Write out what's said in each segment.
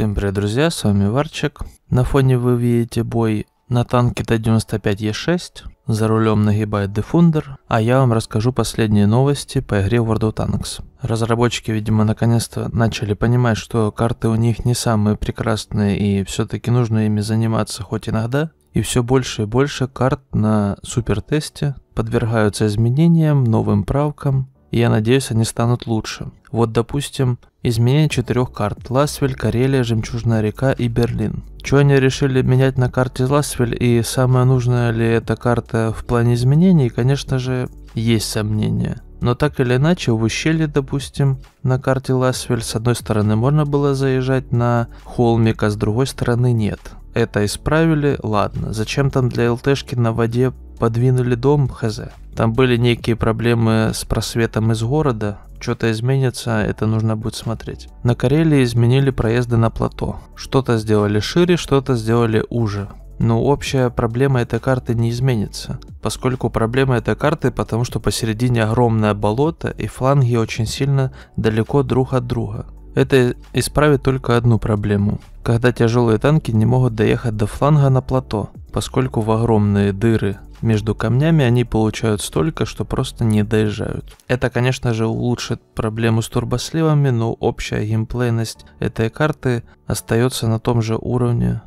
Всем привет, друзья, с вами Варчик. На фоне вы видите бой на танке Т-95Е6, за рулем нагибает Дефундер, а я вам расскажу последние новости по игре World of Tanks. Разработчики, видимо, наконец-то начали понимать, что карты у них не самые прекрасные и все-таки нужно ими заниматься хоть иногда. И все больше и больше карт на супертесте подвергаются изменениям, новым правкам, и я надеюсь, они станут лучше. Вот, допустим, изменение четырех карт. Ласвель, Карелия, Жемчужная река и Берлин. Что они решили менять на карте Ласвель и самая нужная ли эта карта в плане изменений, конечно же, есть сомнения. Но так или иначе, в ущелье, допустим, на карте Ласвель, с одной стороны можно было заезжать на холмик, а с другой стороны нет. Это исправили, ладно. Зачем там для ЛТшки на воде подвинули дом, хз. Там были некие проблемы с просветом из города, что-то изменится, это нужно будет смотреть. На Карелии изменили проезды на плато. Что-то сделали шире, что-то сделали уже. Но общая проблема этой карты не изменится, поскольку проблема этой карты, потому что посередине огромное болото и фланги очень сильно далеко друг от друга. Это исправит только одну проблему, когда тяжелые танки не могут доехать до фланга на плато, поскольку в огромные дыры между камнями они получают столько, что просто не доезжают. Это, конечно же, улучшит проблему с турбосливами, но общая геймплейность этой карты остается на том же уровне.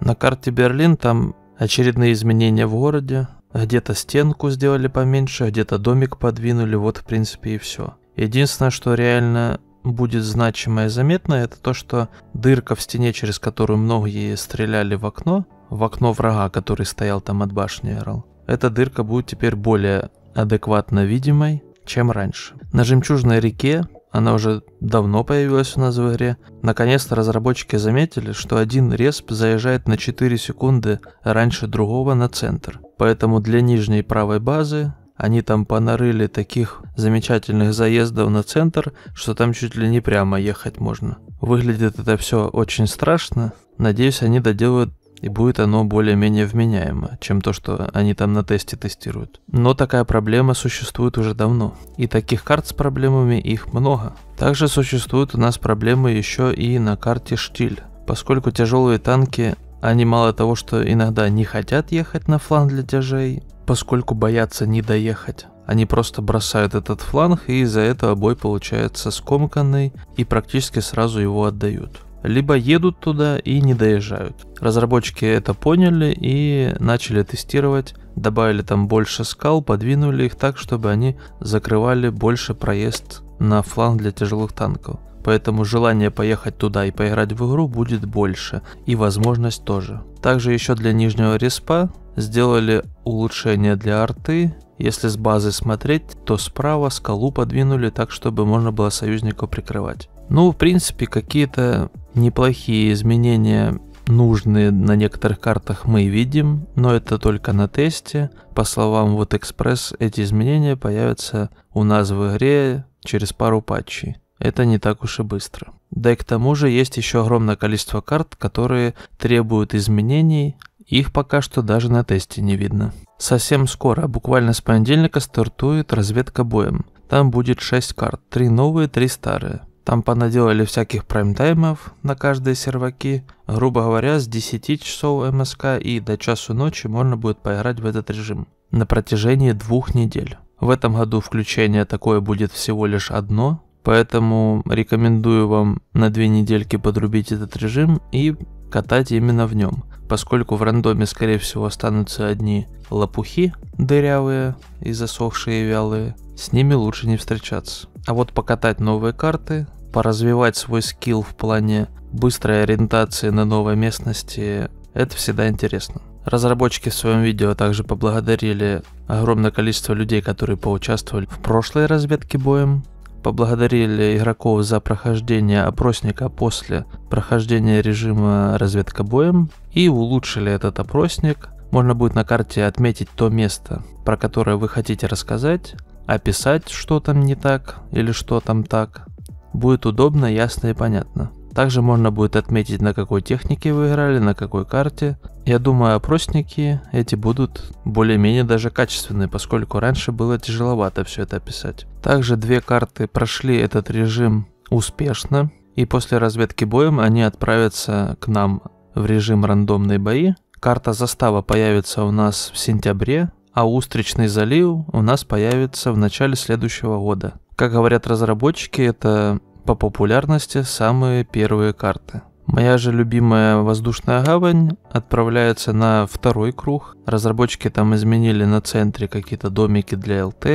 На карте Берлин там очередные изменения в городе. Где-то стенку сделали поменьше, а где-то домик подвинули, вот в принципе и все. Единственное, что реально будет значимое и заметно, это то, что дырка в стене, через которую многие стреляли в окно, в окно врага, который стоял там от башни Эрл, эта дырка будет теперь более адекватно видимой, чем раньше. На «Жемчужной реке» она уже давно появилась у нас в игре. Наконец-то разработчики заметили, что один респ заезжает на 4 секунды раньше другого на центр. Поэтому для нижней правой базы они там понарыли таких замечательных заездов на центр, что там чуть ли не прямо ехать можно. Выглядит это все очень страшно. Надеюсь, они доделают и будет оно более-менее вменяемо, чем то, что они там на тесте тестируют. Но такая проблема существует уже давно, и таких карт с проблемами их много. Также существуют у нас проблемы еще и на карте Штиль, поскольку тяжелые танки они мало того, что иногда не хотят ехать на фланг для тяжей, поскольку боятся не доехать. Они просто бросают этот фланг, и из-за этого бой получается скомканный, и практически сразу его отдают либо едут туда и не доезжают. Разработчики это поняли и начали тестировать, добавили там больше скал, подвинули их так, чтобы они закрывали больше проезд на фланг для тяжелых танков. Поэтому желание поехать туда и поиграть в игру будет больше, и возможность тоже. Также еще для нижнего респа сделали улучшение для арты, если с базы смотреть, то справа скалу подвинули так, чтобы можно было союзников прикрывать. Ну, в принципе, какие-то Неплохие изменения нужные на некоторых картах мы видим, но это только на тесте. По словам вот Express, эти изменения появятся у нас в игре через пару патчей. Это не так уж и быстро. Да и к тому же есть еще огромное количество карт, которые требуют изменений, их пока что даже на тесте не видно. Совсем скоро, буквально с понедельника, стартует разведка боем. Там будет 6 карт, 3 новые, 3 старые. Там понаделали всяких прайм-таймов на каждые серваки. Грубо говоря, с 10 часов МСК и до часу ночи можно будет поиграть в этот режим на протяжении двух недель. В этом году включение такое будет всего лишь одно, поэтому рекомендую вам на две недельки подрубить этот режим и катать именно в нем, поскольку в рандоме скорее всего останутся одни лопухи дырявые и засохшие и вялые, с ними лучше не встречаться. А вот покатать новые карты, поразвивать свой скилл в плане быстрой ориентации на новой местности, это всегда интересно. Разработчики в своем видео также поблагодарили огромное количество людей, которые поучаствовали в прошлой разведке боем, поблагодарили игроков за прохождение опросника после прохождения режима разведка боем и улучшили этот опросник. Можно будет на карте отметить то место, про которое вы хотите рассказать, описать, что там не так или что там так, будет удобно, ясно и понятно. Также можно будет отметить, на какой технике вы играли, на какой карте. Я думаю, опросники эти будут более-менее даже качественные, поскольку раньше было тяжеловато все это описать. Также две карты прошли этот режим успешно, и после разведки боем они отправятся к нам в режим рандомные бои. Карта застава появится у нас в сентябре, а Устричный залив у нас появится в начале следующего года. Как говорят разработчики, это по популярности самые первые карты. Моя же любимая воздушная гавань отправляется на второй круг. Разработчики там изменили на центре какие-то домики для ЛТ.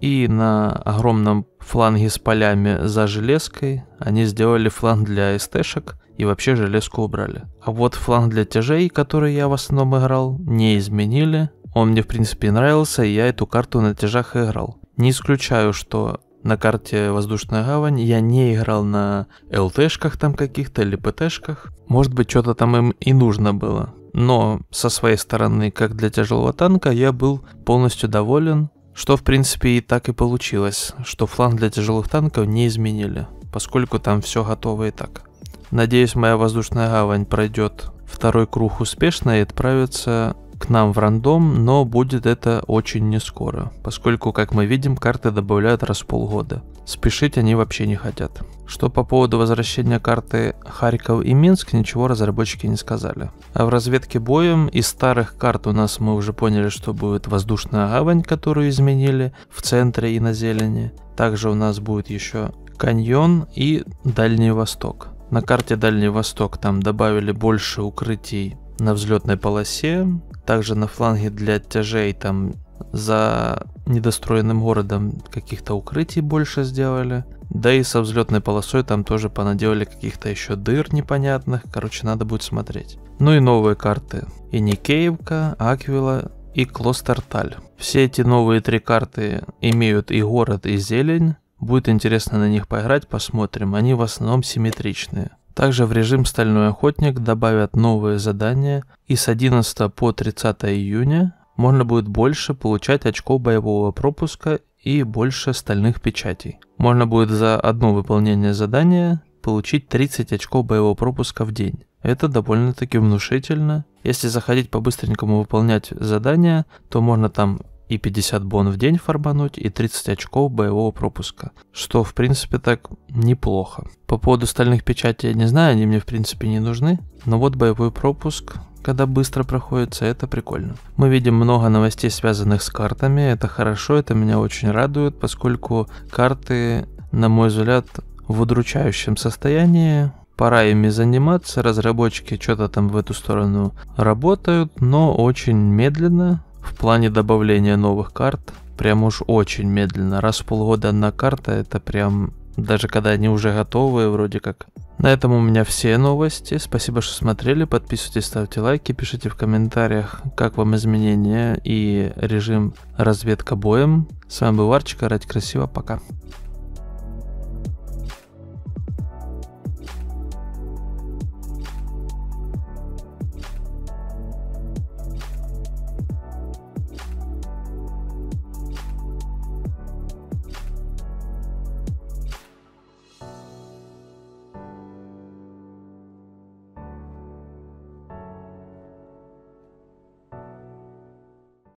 И на огромном фланге с полями за железкой они сделали фланг для СТшек и вообще железку убрали. А вот фланг для тяжей, который я в основном играл, не изменили, он мне, в принципе, нравился, и я эту карту на тяжах играл. Не исключаю, что на карте Воздушная Гавань я не играл на ЛТшках там каких-то или ПТшках. Может быть, что-то там им и нужно было. Но со своей стороны, как для тяжелого танка, я был полностью доволен, что в принципе и так и получилось, что фланг для тяжелых танков не изменили, поскольку там все готово и так. Надеюсь, моя воздушная гавань пройдет второй круг успешно и отправится к нам в рандом, но будет это очень не скоро, поскольку, как мы видим, карты добавляют раз в полгода. Спешить они вообще не хотят. Что по поводу возвращения карты Харьков и Минск, ничего разработчики не сказали. А в разведке боем из старых карт у нас мы уже поняли, что будет воздушная гавань, которую изменили в центре и на зелени. Также у нас будет еще каньон и Дальний Восток. На карте Дальний Восток там добавили больше укрытий на взлетной полосе, также на фланге для тяжей там за недостроенным городом каких-то укрытий больше сделали. Да и со взлетной полосой там тоже понаделали каких-то еще дыр непонятных. Короче, надо будет смотреть. Ну и новые карты. И Никеевка, Аквила и Клостерталь. Все эти новые три карты имеют и город, и зелень. Будет интересно на них поиграть, посмотрим. Они в основном симметричные. Также в режим «Стальной охотник» добавят новые задания, и с 11 по 30 июня можно будет больше получать очков боевого пропуска и больше стальных печатей. Можно будет за одно выполнение задания получить 30 очков боевого пропуска в день. Это довольно-таки внушительно. Если заходить по-быстренькому выполнять задания, то можно там и 50 бон в день фарбануть и 30 очков боевого пропуска, что в принципе так неплохо. По поводу стальных печатей я не знаю, они мне в принципе не нужны, но вот боевой пропуск когда быстро проходится, это прикольно. Мы видим много новостей, связанных с картами, это хорошо, это меня очень радует, поскольку карты, на мой взгляд, в удручающем состоянии, пора ими заниматься, разработчики что-то там в эту сторону работают, но очень медленно, в плане добавления новых карт прям уж очень медленно. Раз в полгода одна карта, это прям даже когда они уже готовы вроде как. На этом у меня все новости. Спасибо, что смотрели. Подписывайтесь, ставьте лайки, пишите в комментариях, как вам изменения и режим разведка боем. С вами был Варчик, орать красиво, пока.